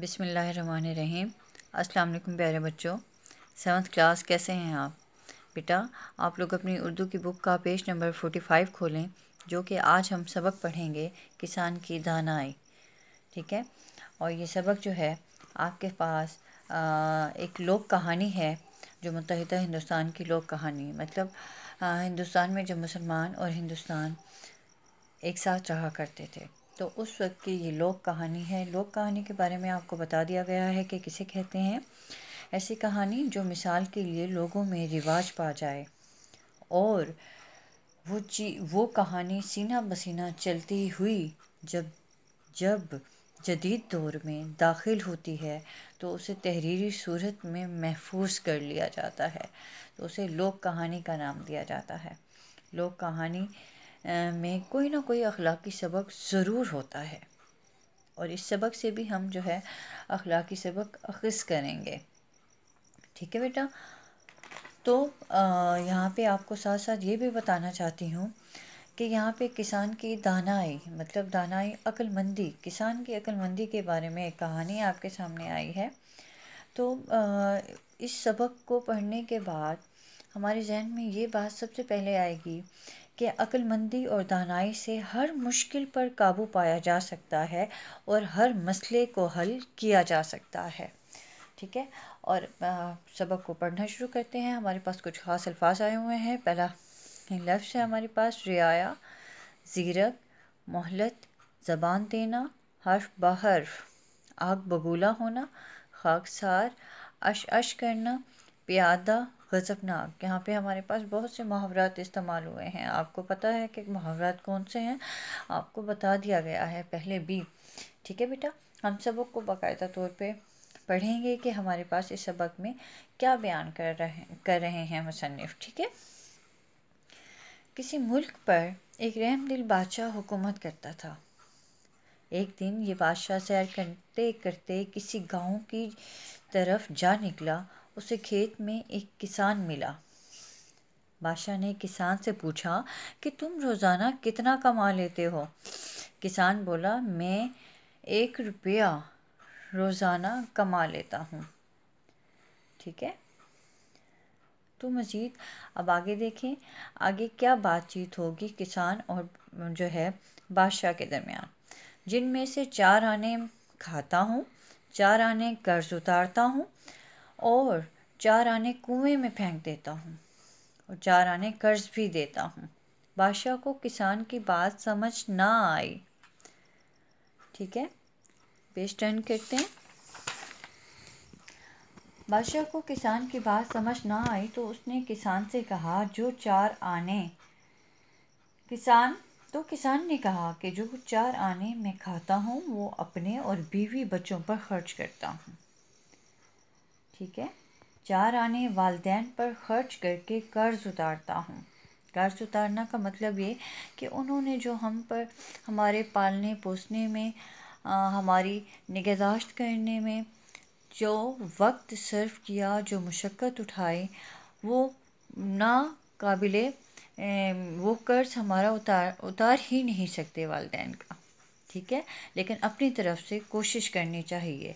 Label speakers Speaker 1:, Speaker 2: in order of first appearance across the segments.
Speaker 1: बिसमीम अस्सलाम वालेकुम प्यारे बच्चों सेवन्थ क्लास कैसे हैं आप बेटा आप लोग अपनी उर्दू की बुक का पेज नंबर फोर्टी फाइव खोलें जो कि आज हम सबक पढ़ेंगे किसान की दानाई ठीक है और ये सबक जो है आपके पास आ, एक लोक कहानी है जो मुतहदा हिंदुस्तान की लोक कहानी मतलब आ, हिंदुस्तान में जो मुसलमान और हिंदुस्तान एक साथ रहा करते थे तो उस वक्त की ये लोक कहानी है लोक कहानी के बारे में आपको बता दिया गया है कि किसे कहते हैं ऐसी कहानी जो मिसाल के लिए लोगों में रिवाज पा जाए और वो ची वो कहानी सीना बसीना चलती हुई जब जब जदीद दौर में दाखिल होती है तो उसे तहरीरी सूरत में महफूज कर लिया जाता है तो उसे लोक कहानी का नाम दिया जाता है लोक कहानी में कोई ना कोई अखलाक़ी सबक ज़रूर होता है और इस सबक से भी हम जो है अखलाक़ी सबक अखज़ करेंगे ठीक है बेटा तो यहाँ पे आपको साथ साथ ये भी बताना चाहती हूँ कि यहाँ पे किसान की दानाई मतलब दानाई अकलमंदी किसान की अक्लमंदी के बारे में एक कहानी आपके सामने आई है तो इस सबक को पढ़ने के बाद हमारे जहन में ये बात सबसे पहले आएगी कि अक्लमंदी और दानाई से हर मुश्किल पर काबू पाया जा सकता है और हर मसले को हल किया जा सकता है ठीक है और सबक को पढ़ना शुरू करते हैं हमारे पास कुछ ख़ास अल्फाज आए हुए हैं पहला लफ्ज़ है हमारे पास रियाया ज़ीरक मोहलत ज़बान देना हर्फ बहर्फ आग बबूला होना खाकसार अश अश करना प्यादा गज़बनाक यहाँ पे हमारे पास बहुत से मुहावरात इस्तेमाल हुए हैं आपको पता है कि मुहावरात कौन से हैं आपको बता दिया गया है पहले भी ठीक है बेटा हम सबक को बाकायदा तौर पे पढ़ेंगे कि हमारे पास इस सबक में क्या बयान कर रहे कर रहे हैं मुसनफ़ ठीक है किसी मुल्क पर एक रहम दिल बादशाह हुकूमत करता था एक दिन ये बादशाह सैर करते करते किसी गांव की तरफ जा निकला उसे खेत में एक किसान मिला बादशाह ने किसान से पूछा कि तुम रोज़ाना कितना कमा लेते हो किसान बोला मैं एक रुपया रोज़ाना कमा लेता हूँ ठीक है तो मज़ीद अब आगे देखें आगे क्या बातचीत होगी किसान और जो है बादशाह के दरमियान जिनमें से चार आने खाता हूँ चार आने कर्ज उतारता हूँ और चार आने कुएं में फेंक देता हूँ और चार आने कर्ज भी देता हूँ बादशाह को किसान की बात समझ ना आई ठीक है पेज टर्न करते हैं बादशाह को किसान की बात समझ ना आई तो उसने किसान से कहा जो चार आने किसान तो किसान ने कहा कि जो चार आने मैं खाता हूँ वो अपने और बीवी बच्चों पर खर्च करता हूँ ठीक है चार आने वालदेन पर खर्च करके कर्ज़ उतारता हूँ कर्ज़ उतारना का मतलब ये कि उन्होंने जो हम पर हमारे पालने पोसने में आ, हमारी निगहदाश्त करने में जो वक्त सर्व किया जो मशक्क़त उठाई वो ना काबिल वो कर्ज़ हमारा उतार उतार ही नहीं सकते वालदेन का ठीक है लेकिन अपनी तरफ से कोशिश करनी चाहिए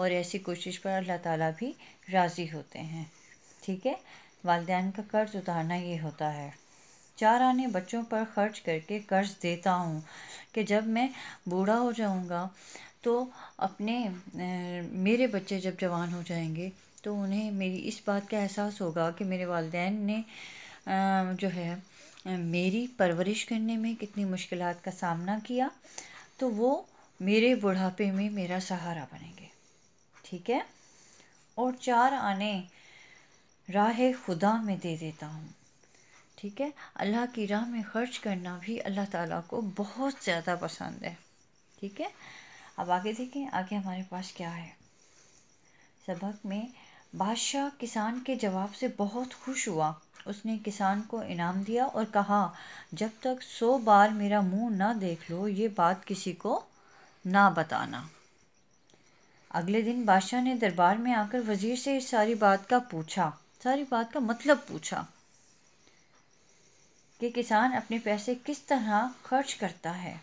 Speaker 1: और ऐसी कोशिश पर अल्लाह ताला भी राज़ी होते हैं ठीक है वालदे का कर्ज़ उतारना ये होता है चार आने बच्चों पर खर्च करके कर्ज देता हूँ कि जब मैं बूढ़ा हो जाऊँगा तो अपने मेरे बच्चे जब जवान हो जाएंगे तो उन्हें मेरी इस बात का एहसास होगा कि मेरे वालदे ने जो है मेरी परवरिश करने में कितनी मुश्किल का सामना किया तो वो मेरे बुढ़ापे में मेरा सहारा बनेंगे ठीक है और चार आने राह खुदा में दे देता हूँ ठीक है अल्लाह की राह में खर्च करना भी अल्लाह ताला को बहुत ज़्यादा पसंद है ठीक है अब आगे देखें आगे हमारे पास क्या है सबक में बादशाह किसान के जवाब से बहुत खुश हुआ उसने किसान को इनाम दिया और कहा जब तक सौ बार मेरा मुंह ना देख लो ये बात किसी को ना बताना अगले दिन बादशाह ने दरबार में आकर वजीर से इस सारी बात का पूछा सारी बात का मतलब पूछा कि किसान अपने पैसे किस तरह खर्च करता है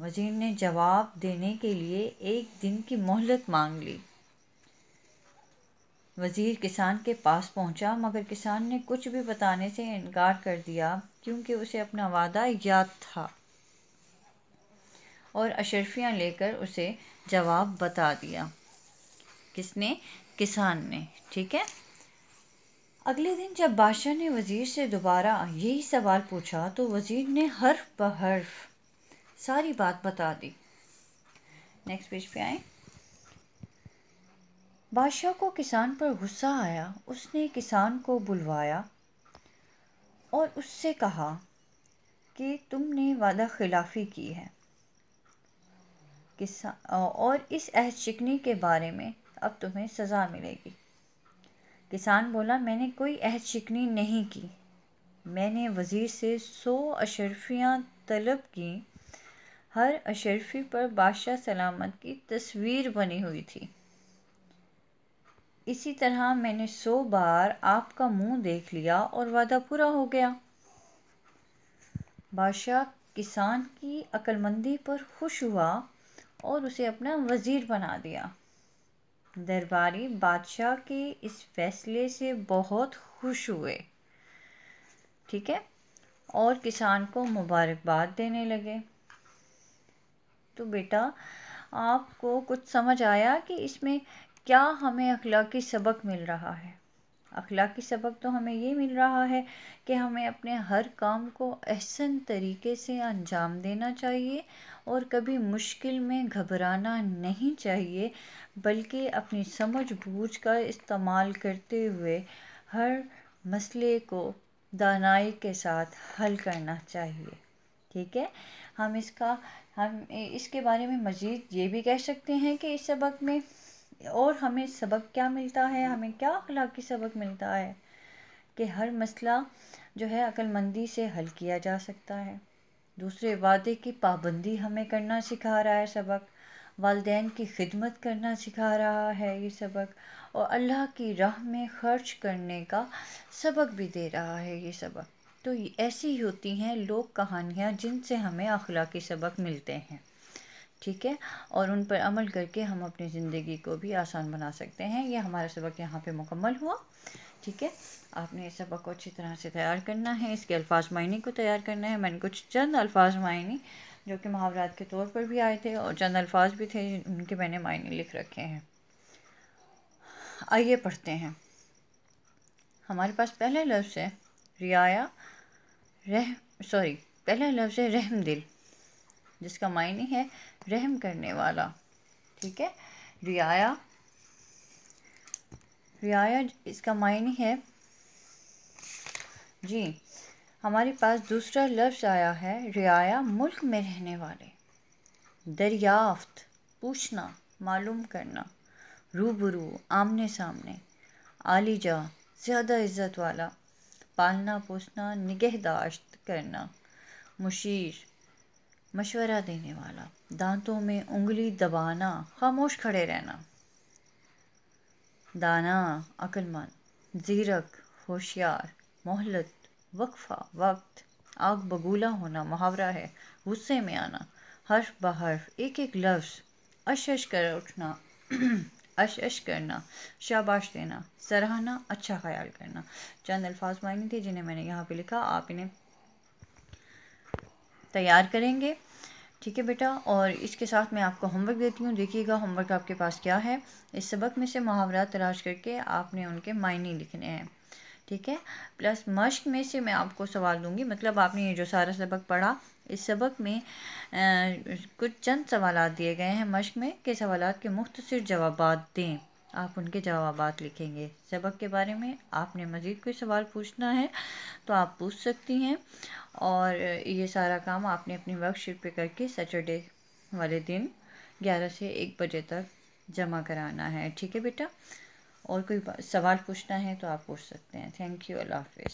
Speaker 1: वजीर ने जवाब देने के लिए एक दिन की मोहलत मांग ली वज़ीर किसान के पास पहुंचा मगर किसान ने कुछ भी बताने से इनकार कर दिया क्योंकि उसे अपना वादा याद था और अशरफियाँ लेकर उसे जवाब बता दिया किसने किसान ने ठीक है अगले दिन जब बादशाह ने वज़ीर से दोबारा यही सवाल पूछा तो वज़ीर ने हर्फ ब हर्फ सारी बात बता दी नेक्स्ट पेज पे आए बादशाह को किसान पर गुस्सा आया उसने किसान को बुलवाया और उससे कहा कि तुमने वादा खिलाफ़ी की है और इस अहद शिकनी के बारे में अब तुम्हें सज़ा मिलेगी किसान बोला मैंने कोई अहद शिकनी नहीं की मैंने वज़ीर से सौ अशरफियाँ तलब की हर अशरफी पर बादशाह सलामत की तस्वीर बनी हुई थी इसी तरह मैंने सौ बार आपका मुंह देख लिया और वादा पूरा हो गया बादशाह किसान की अक्लमंदी पर खुश हुआ और उसे अपना वज़ीर बना दिया दरबारी बादशाह के इस फैसले से बहुत खुश हुए ठीक है और किसान को मुबारकबाद देने लगे तो बेटा आपको कुछ समझ आया कि इसमें क्या हमें अखलाकी सबक मिल रहा है अखलाकी सबक तो हमें ये मिल रहा है कि हमें अपने हर काम को अहसन तरीके से अंजाम देना चाहिए और कभी मुश्किल में घबराना नहीं चाहिए बल्कि अपनी समझ बूझ का इस्तेमाल करते हुए हर मसले को दानाई के साथ हल करना चाहिए ठीक है हम इसका हम इसके बारे में मज़ीद ये भी कह सकते हैं कि इस सबक में और हमें सबक क्या मिलता है हमें क्या अखलाकी सबक मिलता है कि हर मसला जो है अक्लमंदी से हल किया जा सकता है दूसरे वादे की पाबंदी हमें करना सिखा रहा है सबक वालदेन की खिदमत करना सिखा रहा है ये सबक और अल्लाह की राह में खर्च करने का सबक भी दे रहा है ये सबक तो ऐसी होती हैं लोक कहानियाँ जिनसे हमें अखलाकी सबक मिलते हैं ठीक है और उन पर अमल करके हम अपनी ज़िंदगी को भी आसान बना सकते हैं ये हमारा सबक यहाँ पे मुकम्मल हुआ ठीक है आपने इस सबक को अच्छी तरह से तैयार करना है इसके अल्फाज मायने को तैयार करना है मैंने कुछ चंद अल्फाज मायने जो कि मुहावरात के तौर पर भी आए थे और चंद अल्फाज भी थे उनके मैंने मायने लिख रखे हैं आइए पढ़ते हैं हमारे पास पहला लफ्ज़ है रियाया रह सॉरी पहला लफ्ज़ है रहम दिल जिसका मायने है रहम करने वाला ठीक है रियाया रियाया इसका मायने है जी हमारे पास दूसरा लफ्ज़ आया है रियाया मुल्क में रहने वाले दरियाफ्त पूछना मालूम करना रूबरू आमने सामने आलीजा ज़्यादा इज़्ज़त वाला पालना पोसना निगहदाश्त करना मुशीर मशवरा देने वाला दांतों में उंगली दबाना खामोश खड़े रहना दाना अकलमंद जीरक होशियार मोहलत वक्फा वक्त आग बगूला होना मुहावरा है गुस्से में आना हर्फ बहर्फ एक एक लफ्ज़ अशश कर उठना अशश करना शाबाश देना सराहना अच्छा ख्याल करना चंद अल्फाज मायने थे जिन्हें मैंने यहाँ पे लिखा आप इन्हें तैयार करेंगे ठीक है बेटा और इसके साथ मैं आपको होमवर्क देती हूँ देखिएगा होमवर्क आपके पास क्या है इस सबक में से मुहावरा तलाश करके आपने उनके मायने लिखने हैं ठीक है प्लस मश्क में से मैं आपको सवाल दूंगी मतलब आपने ये जो सारा सबक पढ़ा इस सबक में आ, कुछ चंद सवाल दिए गए हैं मश्क में के सवाल के मुख्तर जवाब दें आप उनके जवाब लिखेंगे सबक के बारे में आपने मज़ीद कोई सवाल पूछना है तो आप पूछ सकती हैं और ये सारा काम आपने अपनी वर्कशीट पे करके सैटरडे वाले दिन 11 से 1 बजे तक जमा कराना है ठीक है बेटा और कोई सवाल पूछना है तो आप पूछ सकते हैं थैंक यू अल्लाह हाफ़